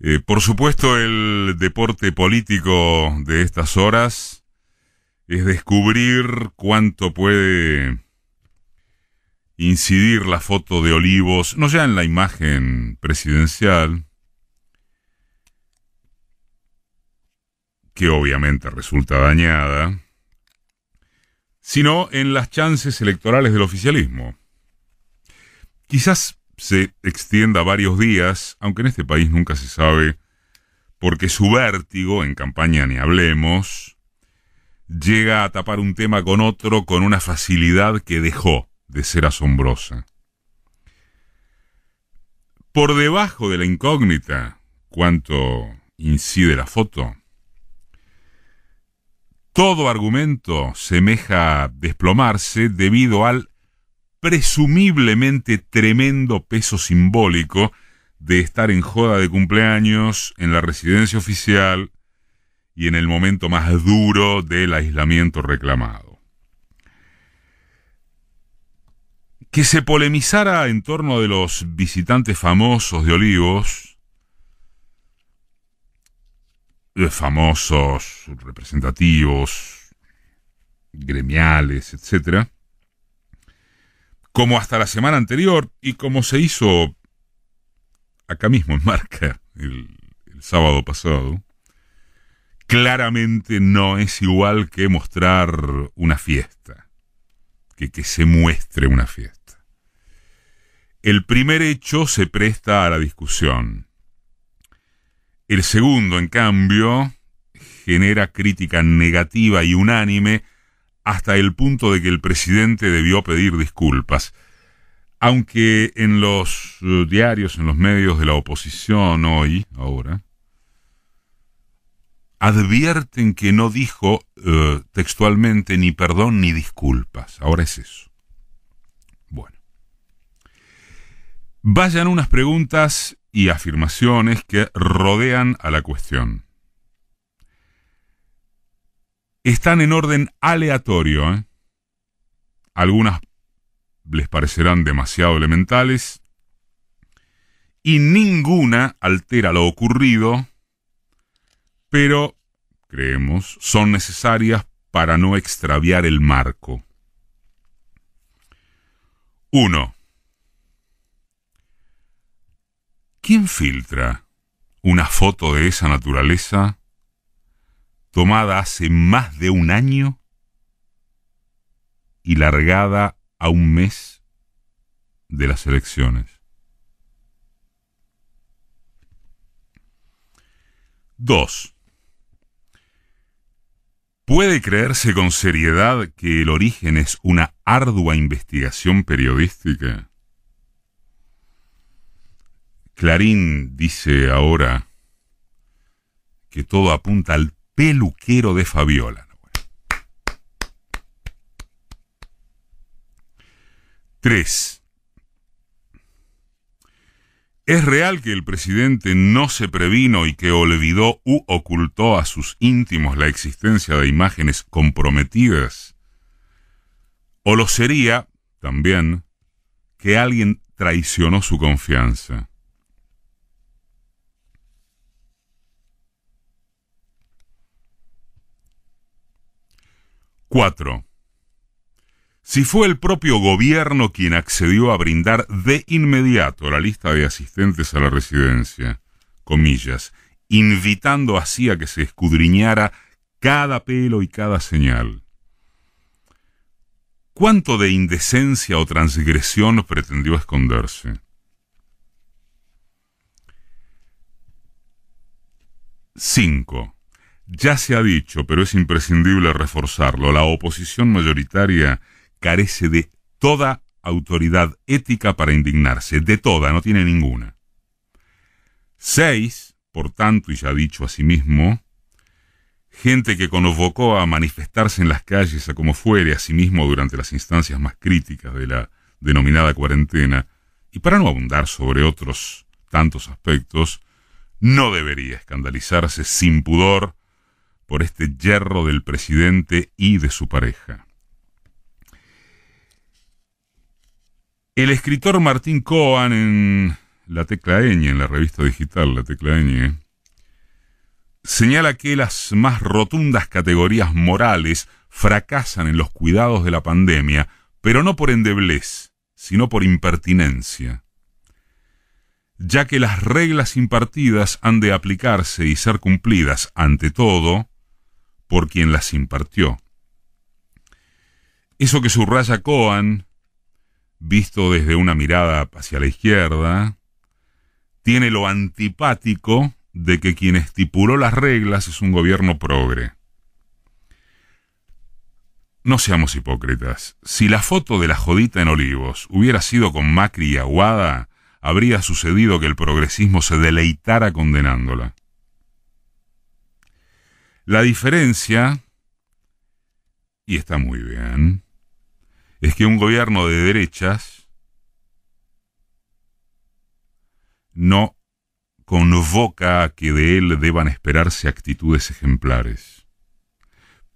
Eh, por supuesto, el deporte político de estas horas es descubrir cuánto puede incidir la foto de Olivos, no ya en la imagen presidencial, que obviamente resulta dañada, sino en las chances electorales del oficialismo. Quizás se extienda varios días, aunque en este país nunca se sabe, porque su vértigo, en campaña ni hablemos, llega a tapar un tema con otro con una facilidad que dejó de ser asombrosa. Por debajo de la incógnita, cuanto incide la foto, todo argumento semeja desplomarse debido al presumiblemente tremendo peso simbólico de estar en joda de cumpleaños, en la residencia oficial y en el momento más duro del aislamiento reclamado. Que se polemizara en torno de los visitantes famosos de Olivos, eh, famosos, representativos, gremiales, etcétera, como hasta la semana anterior y como se hizo acá mismo en Marca el, sábado pasado, claramente no es igual que mostrar una fiesta, que, que se muestre una fiesta. El primer hecho se presta a la discusión. El segundo, en cambio, genera crítica negativa y unánime hasta el punto de que el presidente debió pedir disculpas. Aunque en los eh, diarios, en los medios de la oposición hoy, ahora, advierten que no dijo eh, textualmente ni perdón ni disculpas. Ahora es eso. Bueno. Vayan unas preguntas y afirmaciones que rodean a la cuestión están en orden aleatorio. ¿eh? Algunas les parecerán demasiado elementales y ninguna altera lo ocurrido, pero, creemos, son necesarias para no extraviar el marco. 1. ¿Quién filtra una foto de esa naturaleza tomada hace más de un año y largada a un mes de las elecciones. 2. ¿Puede creerse con seriedad que el origen es una ardua investigación periodística? Clarín dice ahora que todo apunta al peluquero de Fabiola. 3. ¿Es real que el presidente no se previno y que olvidó u ocultó a sus íntimos la existencia de imágenes comprometidas? ¿O lo sería, también, que alguien traicionó su confianza? 4. Si fue el propio gobierno quien accedió a brindar de inmediato la lista de asistentes a la residencia, comillas, invitando así a que se escudriñara cada pelo y cada señal. ¿Cuánto de indecencia o transgresión pretendió esconderse? 5. Ya se ha dicho, pero es imprescindible reforzarlo, la oposición mayoritaria carece de toda autoridad ética para indignarse, de toda, no tiene ninguna. Seis, por tanto, y ya dicho a sí mismo, gente que convocó a manifestarse en las calles a como fuere a sí mismo durante las instancias más críticas de la denominada cuarentena, y para no abundar sobre otros tantos aspectos, no debería escandalizarse sin pudor por este yerro del presidente y de su pareja. El escritor Martín Cohen en La Tecla en la revista digital La Tecla señala que las más rotundas categorías morales fracasan en los cuidados de la pandemia, pero no por endeblez, sino por impertinencia, ya que las reglas impartidas han de aplicarse y ser cumplidas ante todo por quien las impartió. Eso que subraya Coan, visto desde una mirada hacia la izquierda, tiene lo antipático de que quien estipuló las reglas es un gobierno progre. No seamos hipócritas. Si la foto de la jodita en Olivos hubiera sido con Macri y Aguada, habría sucedido que el progresismo se deleitara condenándola. La diferencia, y está muy bien, es que un gobierno de derechas no convoca a que de él deban esperarse actitudes ejemplares,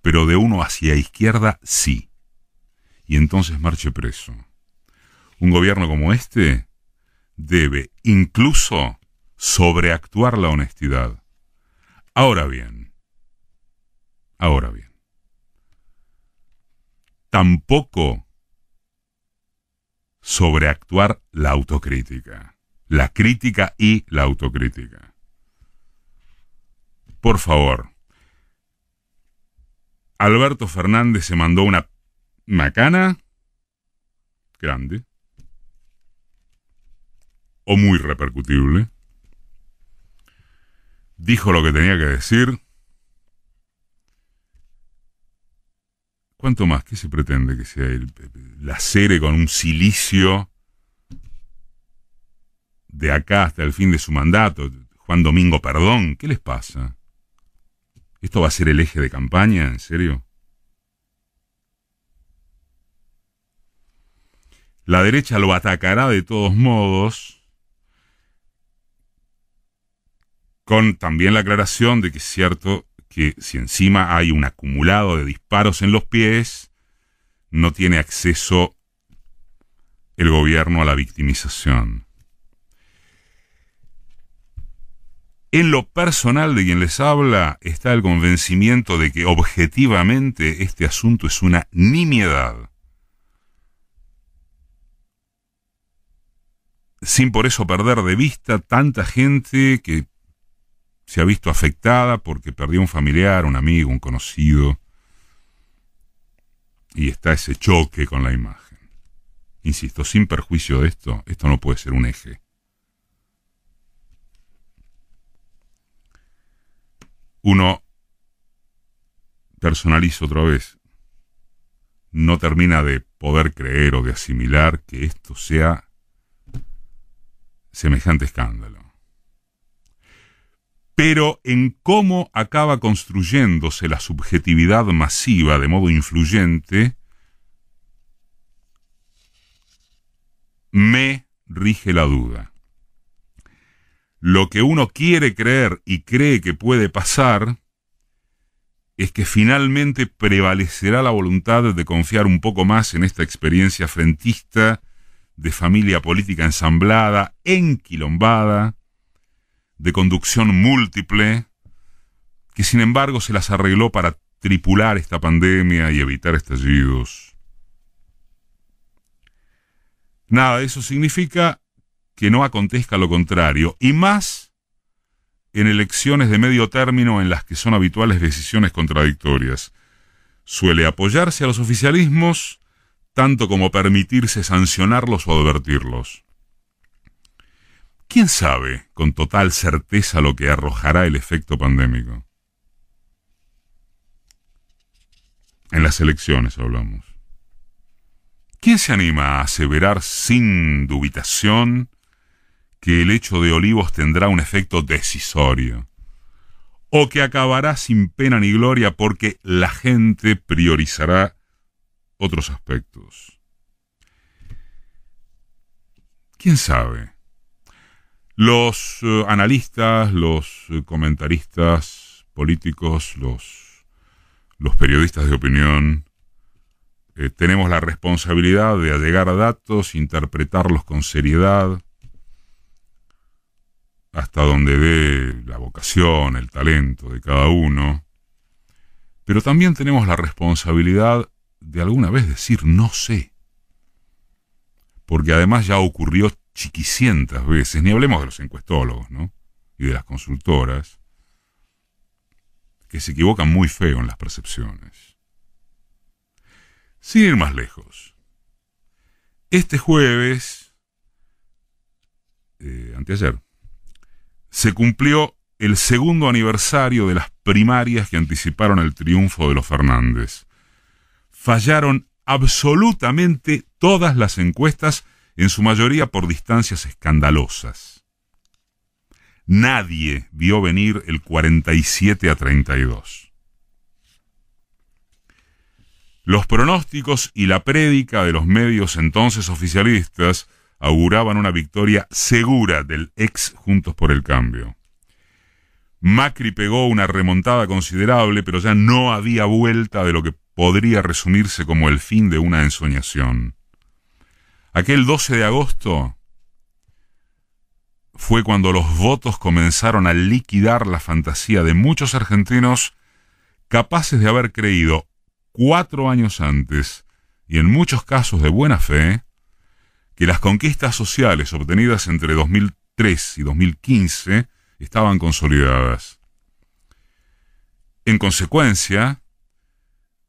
pero de uno hacia izquierda sí, y entonces marche preso. Un gobierno como este debe incluso sobreactuar la honestidad. Ahora bien, Ahora bien, tampoco sobreactuar la autocrítica, la crítica y la autocrítica. Por favor, Alberto Fernández se mandó una macana grande o muy repercutible. Dijo lo que tenía que decir ¿Cuánto más? ¿Qué se pretende que sea el, la cere con un silicio de acá hasta el fin de su mandato? Juan Domingo Perdón, ¿qué les pasa? ¿Esto va a ser el eje de campaña? ¿En serio? La derecha lo atacará de todos modos, con también la aclaración de que es cierto que si encima hay un acumulado de disparos en los pies, no tiene acceso el gobierno a la victimización. En lo personal de quien les habla está el convencimiento de que objetivamente este asunto es una nimiedad. Sin por eso perder de vista tanta gente que se ha visto afectada porque perdió un familiar, un amigo, un conocido. Y está ese choque con la imagen. Insisto, sin perjuicio de esto, esto no puede ser un eje. Uno personaliza otra vez. No termina de poder creer o de asimilar que esto sea semejante escándalo pero en cómo acaba construyéndose la subjetividad masiva de modo influyente, me rige la duda. Lo que uno quiere creer y cree que puede pasar es que finalmente prevalecerá la voluntad de confiar un poco más en esta experiencia frentista de familia política ensamblada, enquilombada, de conducción múltiple, que sin embargo se las arregló para tripular esta pandemia y evitar estallidos. Nada, eso significa que no acontezca lo contrario, y más en elecciones de medio término en las que son habituales decisiones contradictorias. Suele apoyarse a los oficialismos tanto como permitirse sancionarlos o advertirlos. ¿Quién sabe con total certeza lo que arrojará el efecto pandémico? En las elecciones hablamos. ¿Quién se anima a aseverar sin dubitación que el hecho de Olivos tendrá un efecto decisorio? ¿O que acabará sin pena ni gloria porque la gente priorizará otros aspectos? ¿Quién sabe? Los eh, analistas, los eh, comentaristas políticos, los, periodistas de opinión, eh, tenemos la responsabilidad de allegar a datos, interpretarlos con seriedad, hasta donde dé la vocación, el talento de cada uno. Pero también tenemos la responsabilidad de alguna vez decir no sé. Porque además ya ocurrió chiquicientas veces, ni hablemos de los encuestólogos, ¿no? Y de las consultoras, que se equivocan muy feo en las percepciones. Sin ir más lejos, este jueves, eh, anteayer, se cumplió el segundo aniversario de las primarias que anticiparon el triunfo de los Fernández. Fallaron absolutamente todas las encuestas en su mayoría por distancias escandalosas. Nadie vio venir el 47 a 32. Los pronósticos y la prédica de los medios entonces oficialistas auguraban una victoria segura del ex Juntos por el Cambio. Macri pegó una remontada considerable, pero ya no había vuelta de lo que podría resumirse como el fin de una ensoñación. Aquel 12 de agosto fue cuando los votos comenzaron a liquidar la fantasía de muchos argentinos capaces de haber creído cuatro años antes, y en muchos casos de buena fe, que las conquistas sociales obtenidas entre 2003 y 2015 estaban consolidadas. En consecuencia,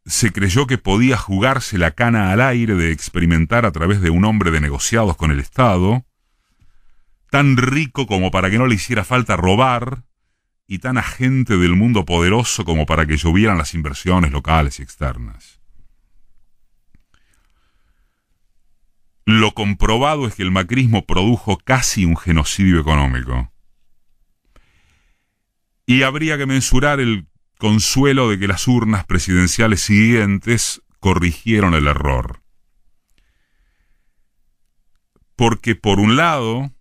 se creyó que podía jugarse la cana al aire de experimentar a través de un hombre de negociados con el Estado, tan rico como para que no le hiciera falta robar, y tan agente del mundo poderoso como para que llovieran las inversiones locales y externas. Lo comprobado es que el macrismo produjo casi un genocidio económico. Y habría que mensurar el consuelo de que las urnas presidenciales siguientes corrigieron el error. Porque por un lado,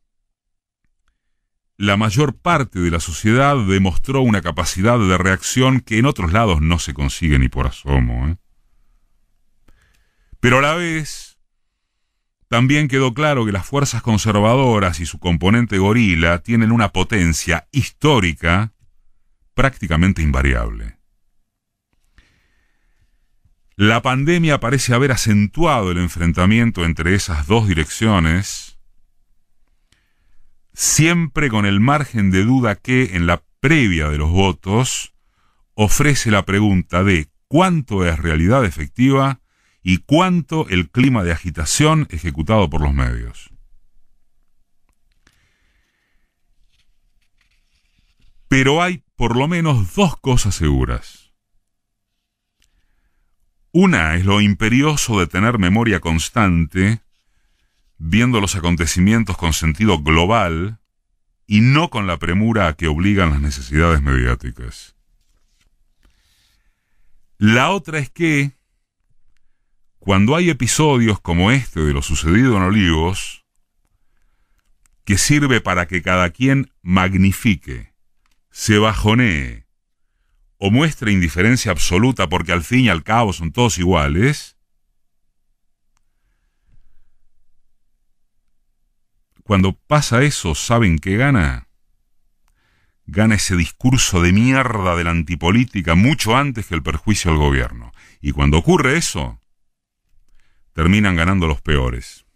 la mayor parte de la sociedad demostró una capacidad de reacción que en otros lados no se consigue ni por asomo. ¿eh? Pero a la vez, también quedó claro que las fuerzas conservadoras y su componente gorila tienen una potencia histórica prácticamente invariable. La pandemia parece haber acentuado el enfrentamiento entre esas dos direcciones, siempre con el margen de duda que en la previa de los votos ofrece la pregunta de cuánto es realidad efectiva y cuánto el clima de agitación ejecutado por los medios. Pero hay por lo menos dos cosas seguras. Una es lo imperioso de tener memoria constante, viendo los acontecimientos con sentido global y no con la premura que obligan las necesidades mediáticas. La otra es que, cuando hay episodios como este de lo sucedido en Olivos, que sirve para que cada quien magnifique se bajonee o muestra indiferencia absoluta porque al fin y al cabo son todos iguales, cuando pasa eso, ¿saben qué gana? Gana ese discurso de mierda de la antipolítica mucho antes que el perjuicio al gobierno. Y cuando ocurre eso, terminan ganando los peores.